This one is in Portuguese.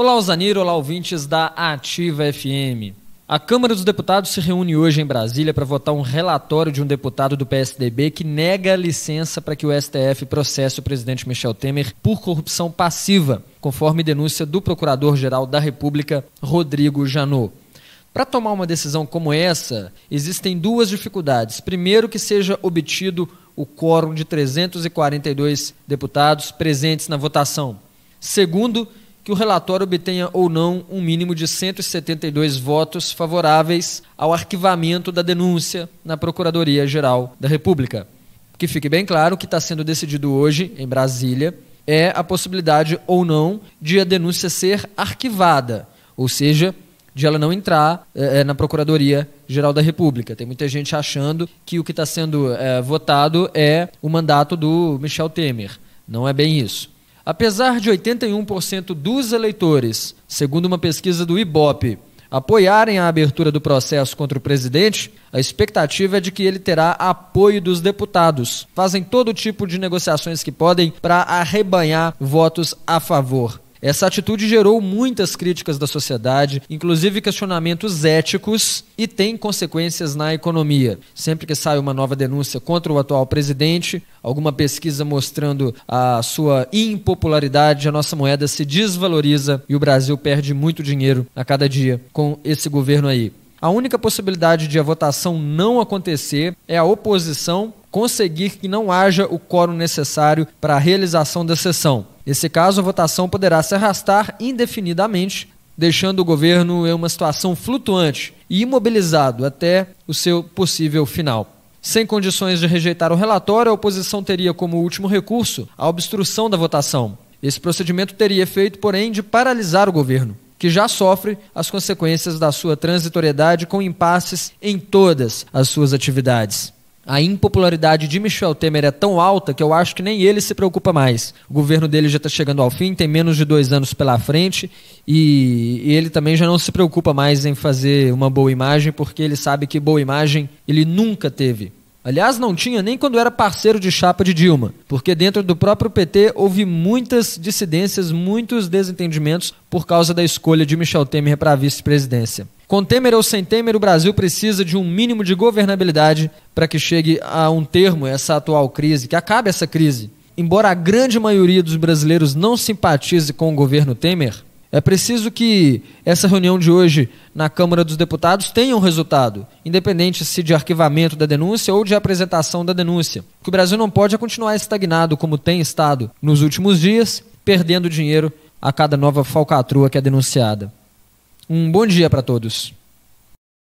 Olá, Osanir, olá, ouvintes da Ativa FM. A Câmara dos Deputados se reúne hoje em Brasília para votar um relatório de um deputado do PSDB que nega a licença para que o STF processe o presidente Michel Temer por corrupção passiva, conforme denúncia do Procurador-Geral da República, Rodrigo Janot. Para tomar uma decisão como essa, existem duas dificuldades. Primeiro, que seja obtido o quórum de 342 deputados presentes na votação. Segundo, que o relatório obtenha ou não um mínimo de 172 votos favoráveis ao arquivamento da denúncia na Procuradoria-Geral da República. Que fique bem claro que está sendo decidido hoje, em Brasília, é a possibilidade ou não de a denúncia ser arquivada, ou seja, de ela não entrar é, na Procuradoria Geral da República. Tem muita gente achando que o que está sendo é, votado é o mandato do Michel Temer. Não é bem isso. Apesar de 81% dos eleitores, segundo uma pesquisa do IBOP, apoiarem a abertura do processo contra o presidente, a expectativa é de que ele terá apoio dos deputados. Fazem todo tipo de negociações que podem para arrebanhar votos a favor. Essa atitude gerou muitas críticas da sociedade, inclusive questionamentos éticos, e tem consequências na economia. Sempre que sai uma nova denúncia contra o atual presidente, alguma pesquisa mostrando a sua impopularidade, a nossa moeda se desvaloriza e o Brasil perde muito dinheiro a cada dia com esse governo aí. A única possibilidade de a votação não acontecer é a oposição conseguir que não haja o quórum necessário para a realização da sessão. Nesse caso, a votação poderá se arrastar indefinidamente, deixando o governo em uma situação flutuante e imobilizado até o seu possível final. Sem condições de rejeitar o relatório, a oposição teria como último recurso a obstrução da votação. Esse procedimento teria efeito, porém, de paralisar o governo, que já sofre as consequências da sua transitoriedade com impasses em todas as suas atividades. A impopularidade de Michel Temer é tão alta que eu acho que nem ele se preocupa mais. O governo dele já está chegando ao fim, tem menos de dois anos pela frente e ele também já não se preocupa mais em fazer uma boa imagem porque ele sabe que boa imagem ele nunca teve. Aliás, não tinha nem quando era parceiro de chapa de Dilma, porque dentro do próprio PT houve muitas dissidências, muitos desentendimentos por causa da escolha de Michel Temer para a vice-presidência. Com Temer ou sem Temer, o Brasil precisa de um mínimo de governabilidade para que chegue a um termo essa atual crise, que acabe essa crise. Embora a grande maioria dos brasileiros não simpatize com o governo Temer, é preciso que essa reunião de hoje na Câmara dos Deputados tenha um resultado, independente se de arquivamento da denúncia ou de apresentação da denúncia. que o Brasil não pode é continuar estagnado como tem estado nos últimos dias, perdendo dinheiro a cada nova falcatrua que é denunciada. Um bom dia para todos.